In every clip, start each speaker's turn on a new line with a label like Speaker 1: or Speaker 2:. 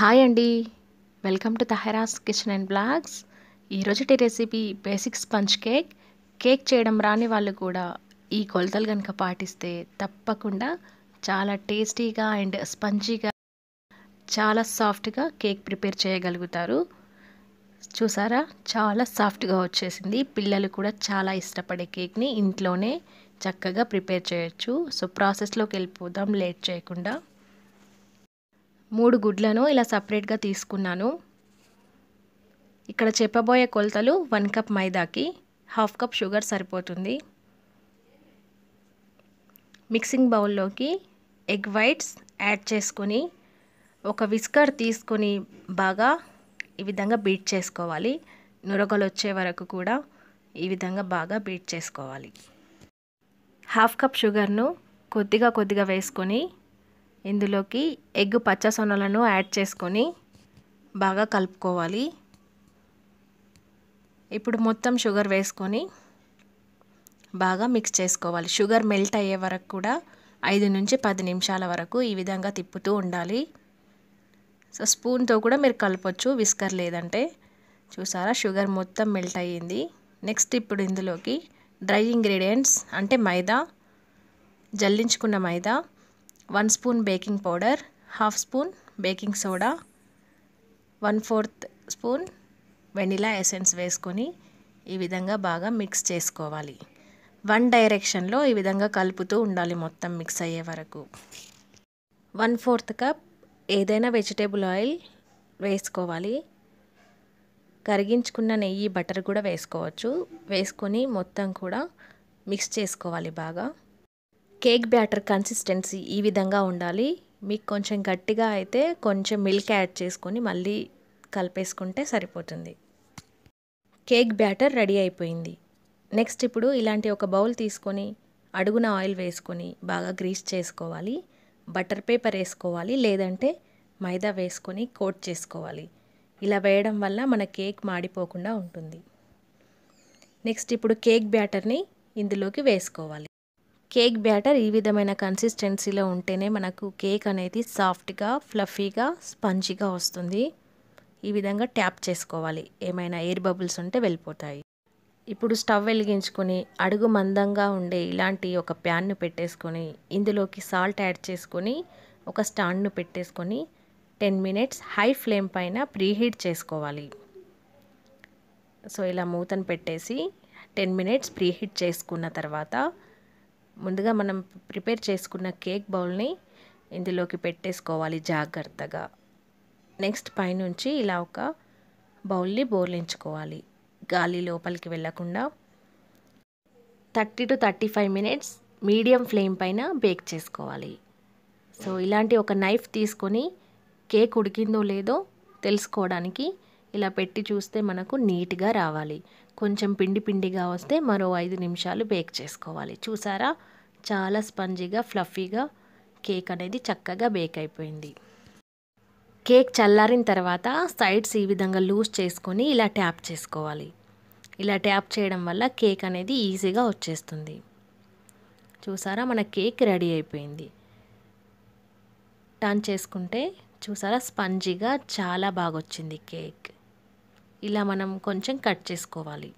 Speaker 1: hi అండి welcome to Tahara's kitchen and blogs ఈరోజుటి recipe basic sponge cake cake చేయడం రాని వాళ్ళు కూడా ఈ కొలతలు కనుక పాటిస్తే తప్పకుండా చాలా టేస్టీగా అండ్ స్పంజీగా చాలా సాఫ్ట్గా కేక్ ప్రిపేర్ చేయగలుగుతారు చూసారా చాలా సాఫ్ట్గా వచ్చేసింది పిల్లలు కూడా చాలా ఇష్టపడే కేక్ని ఇంట్లోనే చక్కగా ప్రిపేర్ చేయొచ్చు సో ప్రాసెస్లోకి వెళ్ళిపోదాం లేట్ చేయకుండా మూడు గుడ్లను ఇలా సపరేట్గా తీసుకున్నాను ఇక్కడ చెప్పబోయే కొలతలు వన్ కప్ మైదాకి హాఫ్ కప్ షుగర్ సరిపోతుంది మిక్సింగ్ బౌల్లోకి ఎగ్ వైట్స్ యాడ్ చేసుకొని ఒక విస్కర్ తీసుకొని బాగా ఈ విధంగా బీట్ చేసుకోవాలి నురగలు వచ్చే వరకు కూడా ఈ విధంగా బాగా బీట్ చేసుకోవాలి హాఫ్ కప్ షుగర్ను కొద్దిగా కొద్దిగా వేసుకొని ఇందులోకి ఎగ్ పచ్చ సొనలను యాడ్ చేసుకొని బాగా కలుపుకోవాలి ఇప్పుడు మొత్తం షుగర్ వేసుకొని బాగా మిక్స్ చేసుకోవాలి షుగర్ మెల్ట్ అయ్యే వరకు కూడా ఐదు నుంచి పది నిమిషాల వరకు ఈ విధంగా తిప్పుతూ ఉండాలి సో స్పూన్తో కూడా మీరు కలపొచ్చు విస్కర్ లేదంటే చూసారా షుగర్ మొత్తం మెల్ట్ అయ్యింది నెక్స్ట్ ఇప్పుడు ఇందులోకి డ్రై ఇంగ్రీడియంట్స్ అంటే మైదా జల్లించుకున్న maida one spoon baking powder half spoon baking soda one fourth spoon vanilla essence వేసుకొని ఈ విధంగా బాగా మిక్స్ చేసుకోవాలి వన్ డైరెక్షన్లో ఈ విధంగా కలుపుతూ ఉండాలి మొత్తం మిక్స్ అయ్యే వరకు వన్ ఫోర్త్ కప్ ఏదైనా వెజిటేబుల్ ఆయిల్ వేసుకోవాలి కరిగించుకున్న నెయ్యి బటర్ కూడా వేసుకోవచ్చు వేసుకొని మొత్తం కూడా మిక్స్ చేసుకోవాలి బాగా కేక్ బ్యాటర్ కన్సిస్టెన్సీ ఈ విధంగా ఉండాలి మీకు కొంచెం గట్టిగా అయితే కొంచెం మిల్క్ యాడ్ చేసుకొని మళ్ళీ కలిపేసుకుంటే సరిపోతుంది కేక్ బ్యాటర్ రెడీ అయిపోయింది నెక్స్ట్ ఇప్పుడు ఇలాంటి ఒక బౌల్ తీసుకొని అడుగున ఆయిల్ వేసుకొని బాగా గ్రీస్ చేసుకోవాలి బటర్ పేపర్ వేసుకోవాలి లేదంటే మైదా వేసుకొని కోట్ చేసుకోవాలి ఇలా వేయడం వల్ల మన కేక్ మాడిపోకుండా ఉంటుంది నెక్స్ట్ ఇప్పుడు కేక్ బ్యాటర్ని ఇందులోకి వేసుకోవాలి కేక్ బ్యాటర్ ఈ విధమైన కన్సిస్టెన్సీలో ఉంటేనే మనకు కేక్ అనేది సాఫ్ట్గా ఫ్లఫీగా స్పంజీగా వస్తుంది ఈ విధంగా ట్యాప్ చేసుకోవాలి ఏమైనా ఎయిర్ బబుల్స్ ఉంటే వెళ్ళిపోతాయి ఇప్పుడు స్టవ్ వెలిగించుకొని అడుగు మందంగా ఉండే ఇలాంటి ఒక ప్యాన్ను పెట్టేసుకొని ఇందులోకి సాల్ట్ యాడ్ చేసుకొని ఒక స్టాండ్ను పెట్టేసుకొని టెన్ మినిట్స్ హై ఫ్లేమ్ పైన ప్రీహీట్ చేసుకోవాలి సో ఇలా మూతను పెట్టేసి టెన్ మినిట్స్ ప్రీహీట్ చేసుకున్న తర్వాత ముందుగా మనం ప్రిపేర్ చేసుకున్న కేక్ బౌల్ని ఇందులోకి పెట్టేసుకోవాలి జాగ్రత్తగా నెక్స్ట్ పైనుంచి ఇలా ఒక బౌల్ని బోర్లించుకోవాలి గాలి లోపలికి వెళ్లకుండా thirty to thirty five minutes medium flame పైన బేక్ చేసుకోవాలి సో ఇలాంటి ఒక నైఫ్ తీసుకొని కేక్ ఉడికిందో లేదో తెలుసుకోవడానికి ఇలా పెట్టి చూస్తే మనకు నీట్గా రావాలి కొంచెం పిండి పిండిగా వస్తే మరో ఐదు నిమిషాలు బేక్ చేసుకోవాలి చూసారా చాలా స్పంజీగా ఫ్లఫీగా కేక్ అనేది చక్కగా బేక్ అయిపోయింది కేక్ చల్లారిన తర్వాత సైడ్స్ ఈ విధంగా లూజ్ చేసుకొని ఇలా ట్యాప్ చేసుకోవాలి ఇలా ట్యాప్ చేయడం వల్ల కేక్ అనేది ఈజీగా వచ్చేస్తుంది చూసారా మన కేక్ రెడీ అయిపోయింది టర్న్ చేసుకుంటే చూసారా స్పంజీగా చాలా బాగా వచ్చింది కేక్ ఇలా మనం కొంచెం కట్ చేసుకోవాలి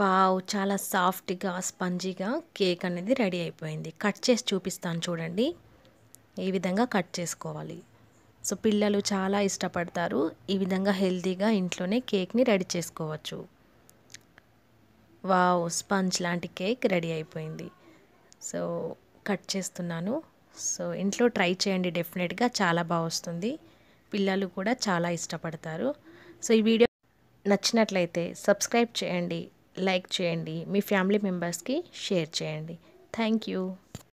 Speaker 1: వావ్ చాలా సాఫ్ట్గా స్పంజీగా కేక్ అనేది రెడీ అయిపోయింది కట్ చేసి చూపిస్తాను చూడండి ఈ విధంగా కట్ చేసుకోవాలి సో పిల్లలు చాలా ఇష్టపడతారు ఈ విధంగా హెల్తీగా ఇంట్లోనే కేక్ని రెడీ చేసుకోవచ్చు వావ్ స్పంజ్ లాంటి కేక్ రెడీ అయిపోయింది సో కట్ చేస్తున్నాను సో ఇంట్లో ట్రై చేయండి డెఫినెట్గా చాలా బాగా వస్తుంది పిల్లలు కూడా చాలా ఇష్టపడతారు సో ఈ వీడియో నచ్చినట్లయితే సబ్స్క్రైబ్ చేయండి లైక్ చేయండి మీ ఫ్యామిలీ మెంబర్స్కి షేర్ చేయండి థ్యాంక్ యూ